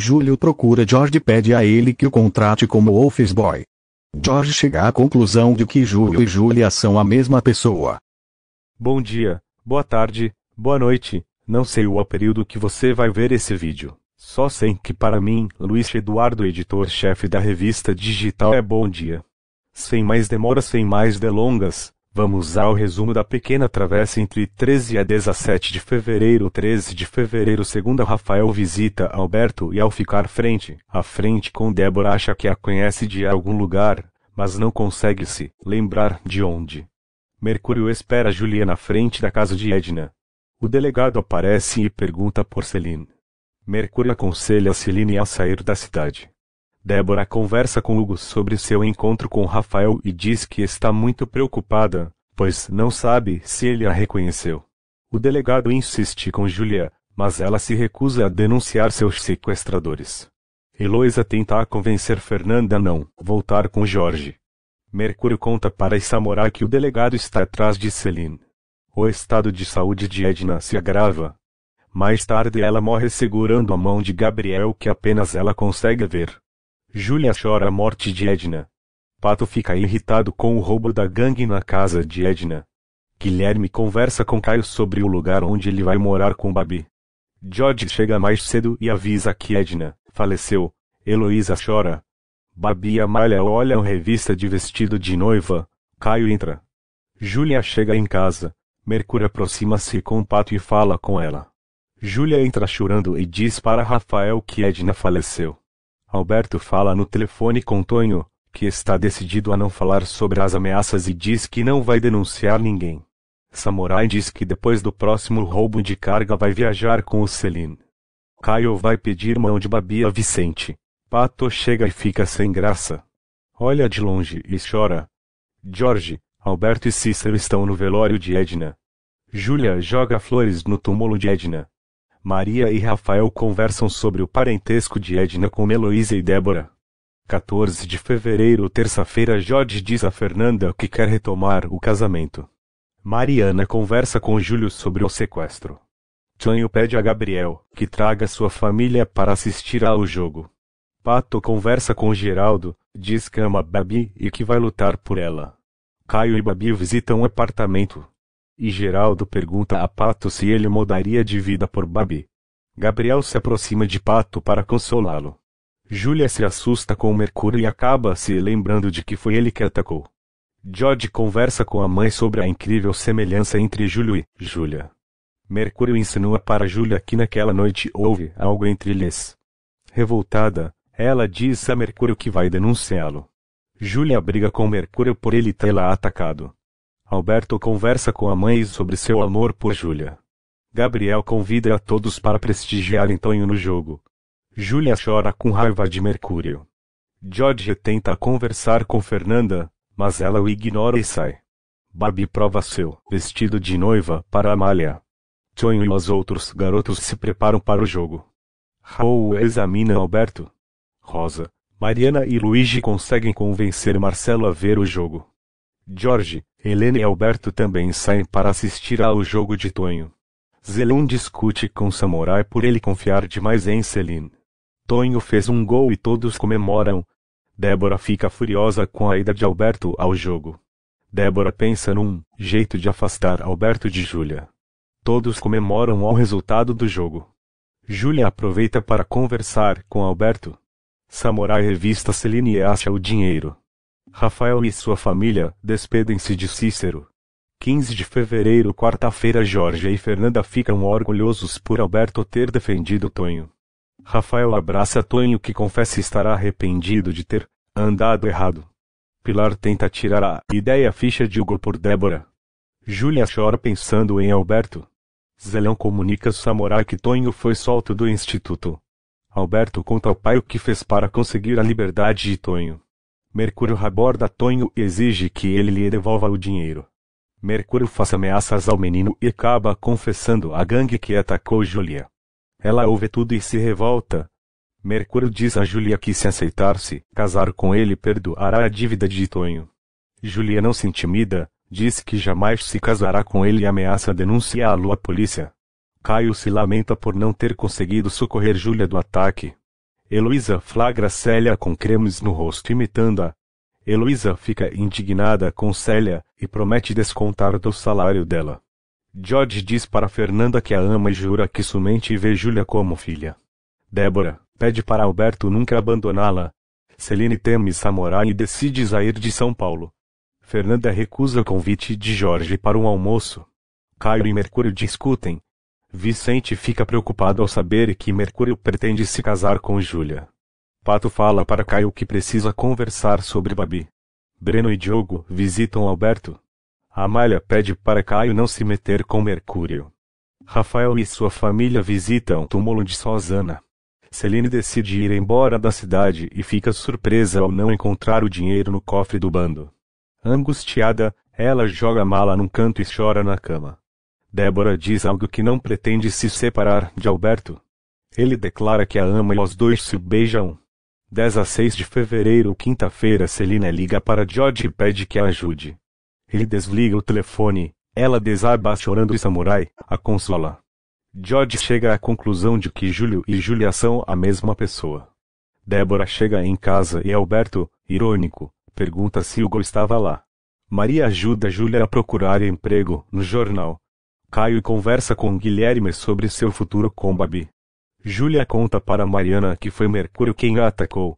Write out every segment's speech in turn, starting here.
Júlio procura George e pede a ele que o contrate como office boy. George chega à conclusão de que Júlio e Júlia são a mesma pessoa. Bom dia, boa tarde, boa noite, não sei o período que você vai ver esse vídeo. Só sei que para mim, Luiz Eduardo, editor-chefe da revista digital, é bom dia. Sem mais demoras, sem mais delongas, Vamos ao resumo da pequena travessa entre 13 a 17 de fevereiro. 13 de fevereiro, segunda Rafael visita Alberto e ao ficar frente a frente com Débora acha que a conhece de algum lugar, mas não consegue se lembrar de onde. Mercúrio espera Julia na frente da casa de Edna. O delegado aparece e pergunta por Celine. Mercúrio aconselha Celine a sair da cidade. Débora conversa com Hugo sobre seu encontro com Rafael e diz que está muito preocupada, pois não sabe se ele a reconheceu. O delegado insiste com Julia, mas ela se recusa a denunciar seus sequestradores. Heloísa tenta convencer Fernanda a não voltar com Jorge. Mercúrio conta para Samurai que o delegado está atrás de Celine. O estado de saúde de Edna se agrava. Mais tarde ela morre segurando a mão de Gabriel que apenas ela consegue ver. Julia chora a morte de Edna. Pato fica irritado com o roubo da gangue na casa de Edna. Guilherme conversa com Caio sobre o lugar onde ele vai morar com Babi. George chega mais cedo e avisa que Edna faleceu. Heloísa chora. Babi e Amália olham revista de vestido de noiva. Caio entra. Júlia chega em casa. Mercúrio aproxima-se com o Pato e fala com ela. Júlia entra chorando e diz para Rafael que Edna faleceu. Alberto fala no telefone com Tonho, que está decidido a não falar sobre as ameaças e diz que não vai denunciar ninguém. Samurai diz que depois do próximo roubo de carga vai viajar com o Celine. Caio vai pedir mão de Babi a Vicente. Pato chega e fica sem graça. Olha de longe e chora. Jorge, Alberto e Cícero estão no velório de Edna. Júlia joga flores no túmulo de Edna. Maria e Rafael conversam sobre o parentesco de Edna com Heloísa e Débora. 14 de fevereiro, terça-feira, Jorge diz a Fernanda que quer retomar o casamento. Mariana conversa com Júlio sobre o sequestro. Tonho pede a Gabriel que traga sua família para assistir ao jogo. Pato conversa com Geraldo, diz que ama Babi e que vai lutar por ela. Caio e Babi visitam um apartamento. E Geraldo pergunta a Pato se ele mudaria de vida por Babi. Gabriel se aproxima de Pato para consolá-lo. Julia se assusta com Mercúrio e acaba se lembrando de que foi ele que atacou. George conversa com a mãe sobre a incrível semelhança entre Júlio e Julia. Mercúrio insinua para Julia que naquela noite houve algo entre eles. Revoltada, ela diz a Mercúrio que vai denunciá-lo. Julia briga com Mercúrio por ele tê-la atacado. Alberto conversa com a mãe sobre seu amor por Julia. Gabriel convida a todos para prestigiar Antônio no jogo. Julia chora com raiva de Mercúrio. George tenta conversar com Fernanda, mas ela o ignora e sai. Barbie prova seu vestido de noiva para Amália. Tonho e os outros garotos se preparam para o jogo. Raul examina Alberto. Rosa, Mariana e Luigi conseguem convencer Marcelo a ver o jogo. George, Helena e Alberto também saem para assistir ao jogo de Tonho. Zelun discute com Samurai por ele confiar demais em Celine. Tonho fez um gol e todos comemoram. Débora fica furiosa com a ida de Alberto ao jogo. Débora pensa num jeito de afastar Alberto de Júlia. Todos comemoram ao resultado do jogo. Júlia aproveita para conversar com Alberto. Samurai revista Celine e acha o dinheiro. Rafael e sua família despedem-se de Cícero. 15 de fevereiro, quarta-feira, Jorge e Fernanda ficam orgulhosos por Alberto ter defendido Tonho. Rafael abraça Tonho que confessa estar arrependido de ter andado errado. Pilar tenta tirar a ideia ficha de Hugo por Débora. Júlia chora pensando em Alberto. Zelão comunica Samurai que Tonho foi solto do instituto. Alberto conta ao pai o que fez para conseguir a liberdade de Tonho. Mercúrio raborda Tonho e exige que ele lhe devolva o dinheiro. Mercúrio faz ameaças ao menino e acaba confessando a gangue que atacou Julia. Ela ouve tudo e se revolta. Mercúrio diz a Julia que se aceitar-se casar com ele perdoará a dívida de Tonho. Julia não se intimida, diz que jamais se casará com ele e ameaça denunciá-lo à polícia. Caio se lamenta por não ter conseguido socorrer Júlia do ataque. Heloísa flagra Célia com cremes no rosto imitando-a. Heloísa fica indignada com Célia e promete descontar do salário dela. George diz para Fernanda que a ama e jura que somente vê Julia como filha. Débora pede para Alberto nunca abandoná-la. Celine teme Samurai e decide sair de São Paulo. Fernanda recusa o convite de Jorge para um almoço. Caio e Mercúrio discutem. Vicente fica preocupado ao saber que Mercúrio pretende se casar com Júlia. Pato fala para Caio que precisa conversar sobre Babi. Breno e Diogo visitam Alberto. Amália pede para Caio não se meter com Mercúrio. Rafael e sua família visitam o túmulo de Sozana. Celine decide ir embora da cidade e fica surpresa ao não encontrar o dinheiro no cofre do bando. Angustiada, ela joga a mala num canto e chora na cama. Débora diz algo que não pretende se separar de Alberto. Ele declara que a ama e os dois se beijam. 10 a 6 de fevereiro, quinta-feira, Celina liga para George e pede que a ajude. Ele desliga o telefone. Ela desaba chorando e Samurai a consola. George chega à conclusão de que Júlio e Julia são a mesma pessoa. Débora chega em casa e Alberto, irônico, pergunta se Hugo estava lá. Maria ajuda Júlia a procurar emprego no jornal. Caio conversa com Guilherme sobre seu futuro com Babi. Júlia conta para Mariana que foi Mercúrio quem a atacou.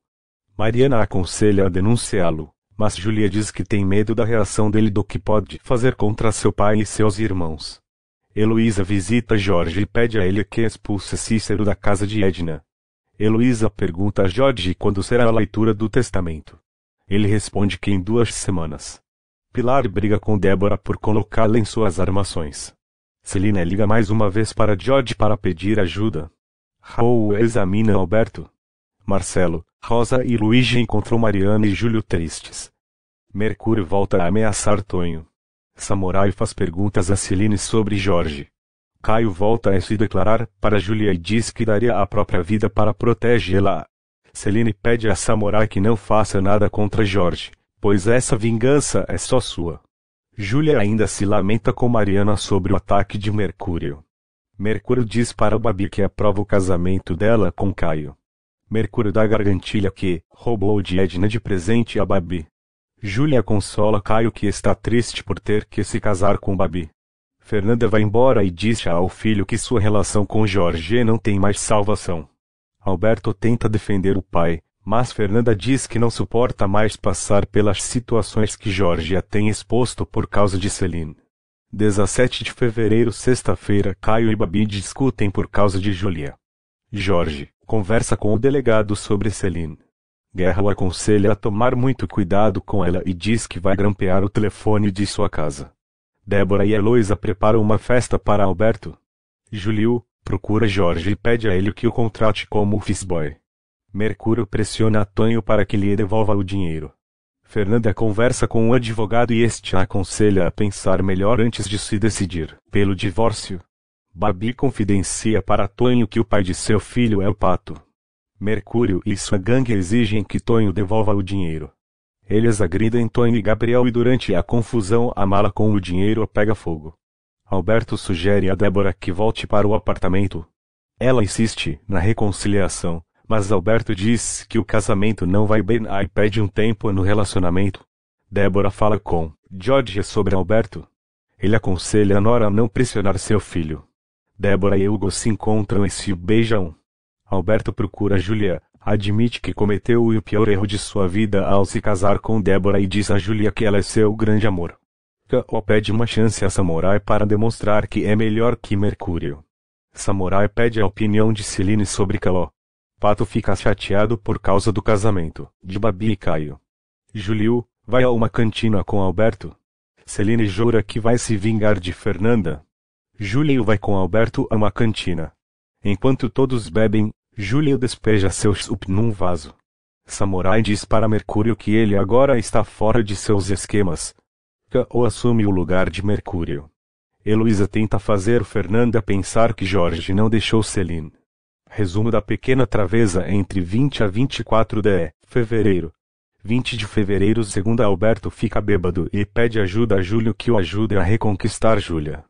Mariana aconselha a denunciá-lo mas Julia diz que tem medo da reação dele do que pode fazer contra seu pai e seus irmãos. Heloísa visita Jorge e pede a ele que expulse Cícero da casa de Edna. Heloísa pergunta a Jorge quando será a leitura do testamento. Ele responde que em duas semanas. Pilar briga com Débora por colocá-la em suas armações. Celina liga mais uma vez para George para pedir ajuda. Raul examina Alberto. Marcelo, Rosa e Luigi encontram Mariana e Júlio tristes. Mercúrio volta a ameaçar Tonho. Samurai faz perguntas a Celine sobre Jorge. Caio volta a se declarar para Julia e diz que daria a própria vida para protegê-la. Celine pede a Samurai que não faça nada contra Jorge, pois essa vingança é só sua. Julia ainda se lamenta com Mariana sobre o ataque de Mercúrio. Mercúrio diz para Babi que aprova o casamento dela com Caio. Mercúrio da Gargantilha que roubou de Edna de presente a Babi. Júlia consola Caio que está triste por ter que se casar com Babi. Fernanda vai embora e diz ao filho que sua relação com Jorge não tem mais salvação. Alberto tenta defender o pai, mas Fernanda diz que não suporta mais passar pelas situações que Jorge a tem exposto por causa de Celine. 17 de fevereiro, sexta-feira, Caio e Babi discutem por causa de Julia. Jorge, conversa com o delegado sobre Celine. Guerra o aconselha a tomar muito cuidado com ela e diz que vai grampear o telefone de sua casa. Débora e Heloísa preparam uma festa para Alberto. Julio procura Jorge e pede a ele que o contrate como office Mercúrio pressiona Tonho para que lhe devolva o dinheiro. Fernanda conversa com o um advogado e este a aconselha a pensar melhor antes de se decidir pelo divórcio. Babi confidencia para Tonho que o pai de seu filho é o pato. Mercúrio e sua gangue exigem que Tonho devolva o dinheiro. Eles agridem Tonho e Gabriel e durante a confusão a mala com o dinheiro pega fogo. Alberto sugere a Débora que volte para o apartamento. Ela insiste na reconciliação, mas Alberto diz que o casamento não vai bem e pede um tempo no relacionamento. Débora fala com George sobre Alberto. Ele aconselha a Nora a não pressionar seu filho. Débora e Hugo se encontram e se beijam. Alberto procura Julia, admite que cometeu o pior erro de sua vida ao se casar com Débora e diz a Julia que ela é seu grande amor. Kao pede uma chance a Samurai para demonstrar que é melhor que Mercúrio. Samurai pede a opinião de Celine sobre Kao. Pato fica chateado por causa do casamento de Babi e Caio. Julio vai a uma cantina com Alberto. Celine jura que vai se vingar de Fernanda, Julio vai com Alberto a uma cantina. Enquanto todos bebem, Julio despeja seu sup num vaso. Samurai diz para Mercúrio que ele agora está fora de seus esquemas. Kao assume o lugar de Mercúrio. Heloísa tenta fazer Fernanda pensar que Jorge não deixou Celine. Resumo da pequena travesa entre 20 a 24 de fevereiro. 20 de fevereiro, segundo Alberto fica bêbado e pede ajuda a Júlio que o ajude a reconquistar Júlia.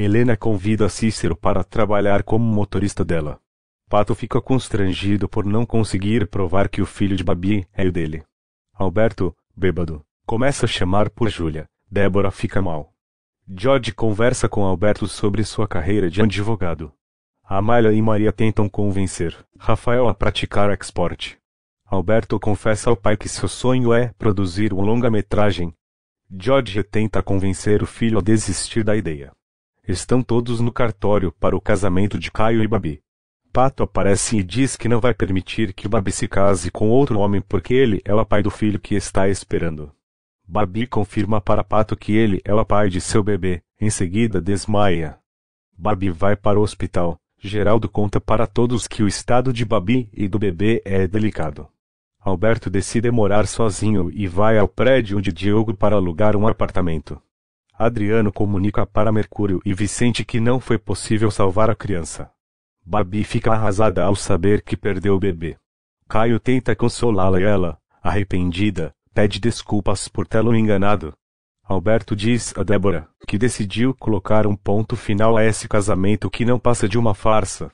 Helena convida Cícero para trabalhar como motorista dela. Pato fica constrangido por não conseguir provar que o filho de Babi é o dele. Alberto, bêbado, começa a chamar por Júlia. Débora fica mal. George conversa com Alberto sobre sua carreira de advogado. Amália e Maria tentam convencer Rafael a praticar export. Alberto confessa ao pai que seu sonho é produzir uma longa-metragem. George tenta convencer o filho a desistir da ideia. Estão todos no cartório para o casamento de Caio e Babi. Pato aparece e diz que não vai permitir que Babi se case com outro homem porque ele é o pai do filho que está esperando. Babi confirma para Pato que ele é o pai de seu bebê, em seguida desmaia. Babi vai para o hospital. Geraldo conta para todos que o estado de Babi e do bebê é delicado. Alberto decide morar sozinho e vai ao prédio de Diogo para alugar um apartamento. Adriano comunica para Mercúrio e Vicente que não foi possível salvar a criança. Babi fica arrasada ao saber que perdeu o bebê. Caio tenta consolá-la e ela, arrependida, pede desculpas por tê-lo enganado. Alberto diz a Débora que decidiu colocar um ponto final a esse casamento que não passa de uma farsa.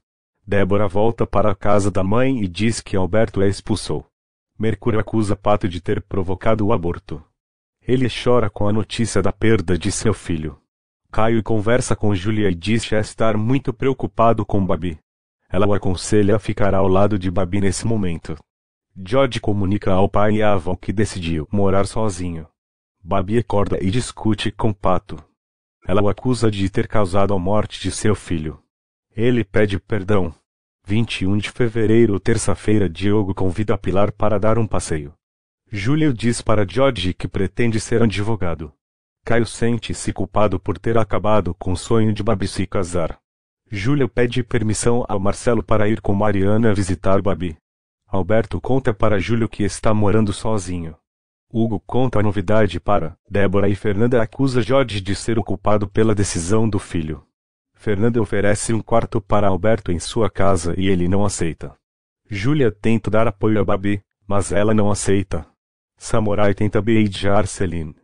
Débora volta para a casa da mãe e diz que Alberto a expulsou. Mercúrio acusa Pato de ter provocado o aborto. Ele chora com a notícia da perda de seu filho. Caio conversa com Julia e diz estar muito preocupado com Babi. Ela o aconselha a ficar ao lado de Babi nesse momento. George comunica ao pai e à avó que decidiu morar sozinho. Babi acorda e discute com Pato. Ela o acusa de ter causado a morte de seu filho. Ele pede perdão. 21 de fevereiro, terça-feira, Diogo convida Pilar para dar um passeio. Júlio diz para George que pretende ser advogado. Caio sente-se culpado por ter acabado com o sonho de Babi se casar. Júlio pede permissão ao Marcelo para ir com Mariana visitar Babi. Alberto conta para Júlio que está morando sozinho. Hugo conta a novidade para Débora e Fernanda acusa Jorge de ser o culpado pela decisão do filho. Fernanda oferece um quarto para Alberto em sua casa e ele não aceita. Júlia tenta dar apoio a Babi, mas ela não aceita. Samurai tenta beijar Celine.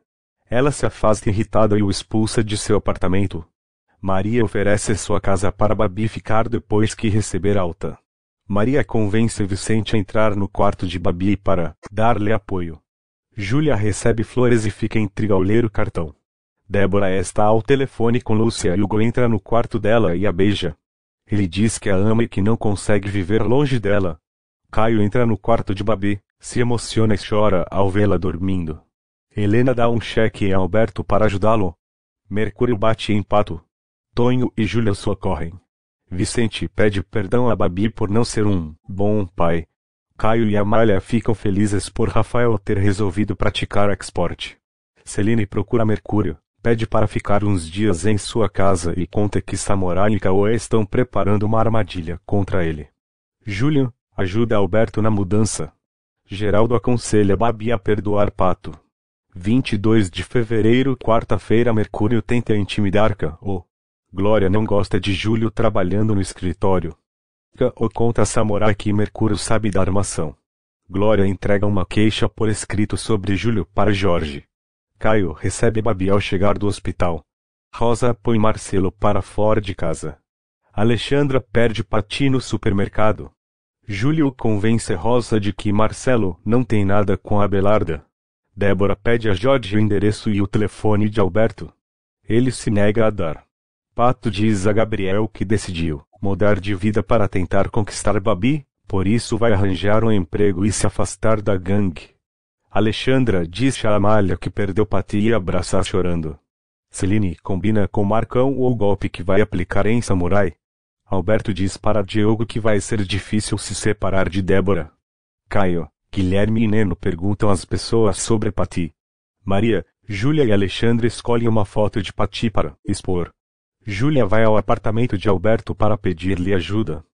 Ela se afasta irritada e o expulsa de seu apartamento. Maria oferece sua casa para Babi ficar depois que receber alta. Maria convence Vicente a entrar no quarto de Babi para dar-lhe apoio. Júlia recebe flores e fica intriga ao ler o cartão. Débora está ao telefone com Lúcia e Hugo entra no quarto dela e a beija. Ele diz que a ama e que não consegue viver longe dela. Caio entra no quarto de Babi se emociona e chora ao vê-la dormindo. Helena dá um cheque a Alberto para ajudá-lo. Mercúrio bate em pato. Tonho e Júlia socorrem. Vicente pede perdão a Babi por não ser um bom pai. Caio e Amália ficam felizes por Rafael ter resolvido praticar export. Celine procura Mercúrio, pede para ficar uns dias em sua casa e conta que Samurai e Kaoe estão preparando uma armadilha contra ele. Júlio ajuda Alberto na mudança. Geraldo aconselha Babi a perdoar Pato. 22 de fevereiro, quarta-feira, Mercúrio tenta intimidar O Glória não gosta de Júlio trabalhando no escritório. O conta a Samurai que Mercúrio sabe da armação. Glória entrega uma queixa por escrito sobre Júlio para Jorge. Caio recebe Babi ao chegar do hospital. Rosa põe Marcelo para fora de casa. Alexandra perde Pati no supermercado. Júlio convence Rosa de que Marcelo não tem nada com a Belarda. Débora pede a Jorge o endereço e o telefone de Alberto. Ele se nega a dar. Pato diz a Gabriel que decidiu mudar de vida para tentar conquistar Babi, por isso vai arranjar um emprego e se afastar da gangue. Alexandra diz a Amália que perdeu Pati e abraça chorando. Celine combina com Marcão o golpe que vai aplicar em Samurai. Alberto diz para Diogo que vai ser difícil se separar de Débora. Caio, Guilherme e Neno perguntam às pessoas sobre Pati. Maria, Júlia e Alexandre escolhem uma foto de Pati para expor. Júlia vai ao apartamento de Alberto para pedir-lhe ajuda.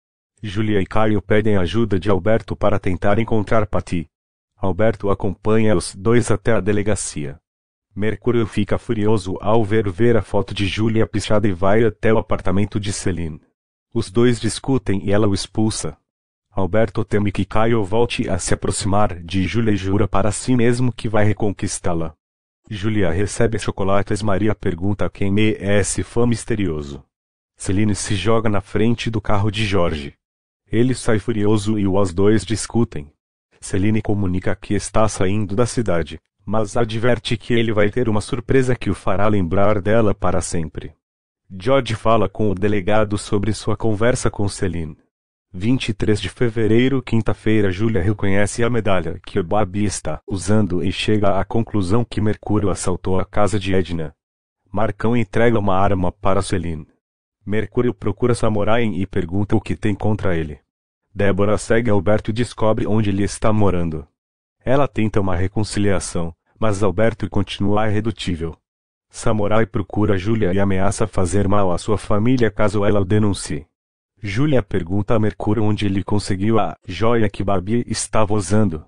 Júlia e Caio pedem ajuda de Alberto para tentar encontrar Pati. Alberto acompanha os dois até a delegacia. Mercúrio fica furioso ao ver ver a foto de Júlia pichada e vai até o apartamento de Celine. Os dois discutem e ela o expulsa. Alberto teme que Caio volte a se aproximar de Júlia e jura para si mesmo que vai reconquistá-la. Julia recebe chocolates. Maria pergunta quem é esse fã misterioso. Celine se joga na frente do carro de Jorge. Ele sai furioso e os dois discutem. Celine comunica que está saindo da cidade, mas adverte que ele vai ter uma surpresa que o fará lembrar dela para sempre. George fala com o delegado sobre sua conversa com Celine. 23 de fevereiro, quinta-feira, Julia reconhece a medalha que Babi está usando e chega à conclusão que Mercúrio assaltou a casa de Edna. Marcão entrega uma arma para Celine. Mercúrio procura Samurai e pergunta o que tem contra ele. Débora segue Alberto e descobre onde ele está morando. Ela tenta uma reconciliação, mas Alberto continua irredutível. Samurai procura Julia e ameaça fazer mal à sua família caso ela o denuncie. Julia pergunta a Mercúrio onde ele conseguiu a joia que Barbie estava usando.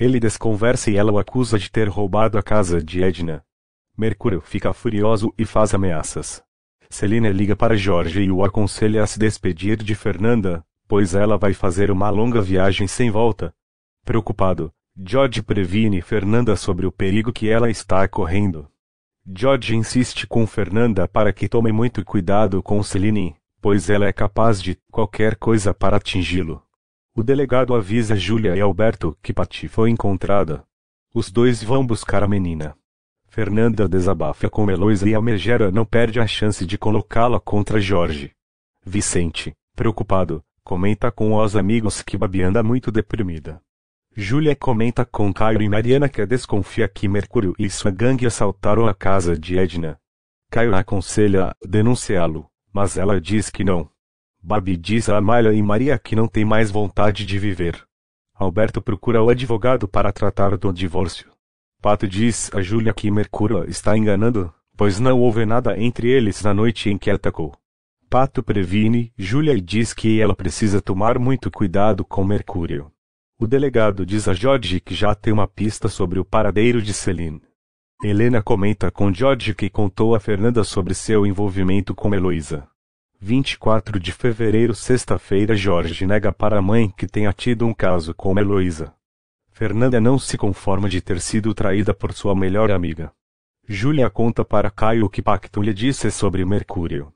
Ele desconversa e ela o acusa de ter roubado a casa de Edna. Mercúrio fica furioso e faz ameaças. Selina liga para Jorge e o aconselha a se despedir de Fernanda, pois ela vai fazer uma longa viagem sem volta. Preocupado, George previne Fernanda sobre o perigo que ela está correndo. George insiste com Fernanda para que tome muito cuidado com Celine, pois ela é capaz de qualquer coisa para atingi-lo. O delegado avisa Julia e Alberto que Paty foi encontrada. Os dois vão buscar a menina. Fernanda desabafa com Eloísa e a megera não perde a chance de colocá-la contra Jorge. Vicente, preocupado, comenta com os amigos que Babi anda muito deprimida. Júlia comenta com Caio e Mariana que desconfia que Mercúrio e sua gangue assaltaram a casa de Edna. Caio a aconselha a denunciá-lo, mas ela diz que não. Barbie diz a Amália e Maria que não tem mais vontade de viver. Alberto procura o advogado para tratar do divórcio. Pato diz a Júlia que Mercúrio está enganando, pois não houve nada entre eles na noite em que atacou. Pato previne Júlia e diz que ela precisa tomar muito cuidado com Mercúrio. O delegado diz a George que já tem uma pista sobre o paradeiro de Celine. Helena comenta com George que contou a Fernanda sobre seu envolvimento com Heloísa. 24 de fevereiro, sexta-feira, George nega para a mãe que tenha tido um caso com Heloísa. Fernanda não se conforma de ter sido traída por sua melhor amiga. Júlia conta para Caio o que Pacto lhe disse sobre Mercúrio.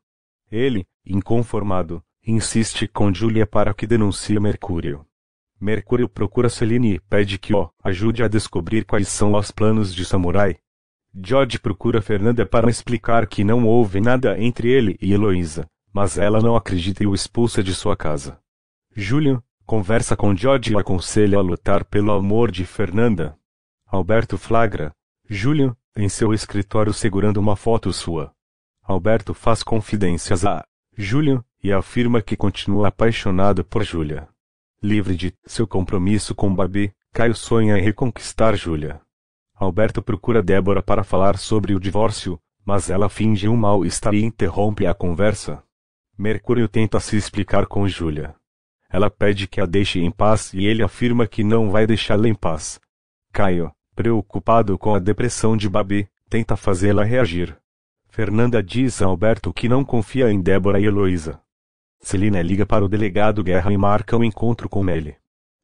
Ele, inconformado, insiste com Júlia para que denuncie Mercúrio. Mercúrio procura Celine e pede que O ajude a descobrir quais são os planos de Samurai. George procura Fernanda para explicar que não houve nada entre ele e Heloísa, mas ela não acredita e o expulsa de sua casa. Julian conversa com George e aconselha a lutar pelo amor de Fernanda. Alberto flagra Julian em seu escritório segurando uma foto sua. Alberto faz confidências a Julian e afirma que continua apaixonado por Julia. Livre de seu compromisso com Babi, Caio sonha em reconquistar Júlia. Alberto procura Débora para falar sobre o divórcio, mas ela finge um mal-estar e interrompe a conversa. Mercúrio tenta se explicar com Júlia. Ela pede que a deixe em paz e ele afirma que não vai deixá-la em paz. Caio, preocupado com a depressão de Babi, tenta fazê-la reagir. Fernanda diz a Alberto que não confia em Débora e Heloísa. Celina liga para o delegado Guerra e marca um encontro com ele.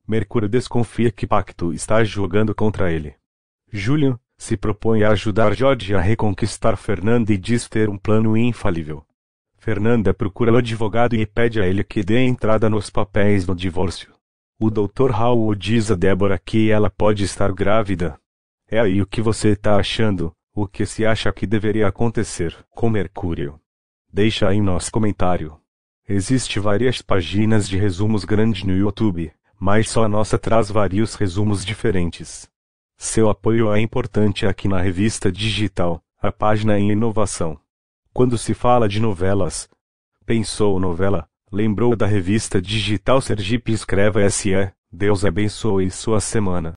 Mercúrio desconfia que Pacto está jogando contra ele. Julian se propõe a ajudar George a reconquistar Fernanda e diz ter um plano infalível. Fernanda procura o advogado e pede a ele que dê entrada nos papéis do divórcio. O Dr. Howell diz a Débora que ela pode estar grávida. É aí o que você está achando, o que se acha que deveria acontecer com Mercúrio. Deixa aí nosso comentário. Existe várias páginas de resumos grandes no YouTube, mas só a nossa traz vários resumos diferentes. Seu apoio é importante aqui na revista digital, a página em inovação. Quando se fala de novelas, pensou novela, lembrou da revista digital Sergipe Escreva SE, Deus abençoe sua semana.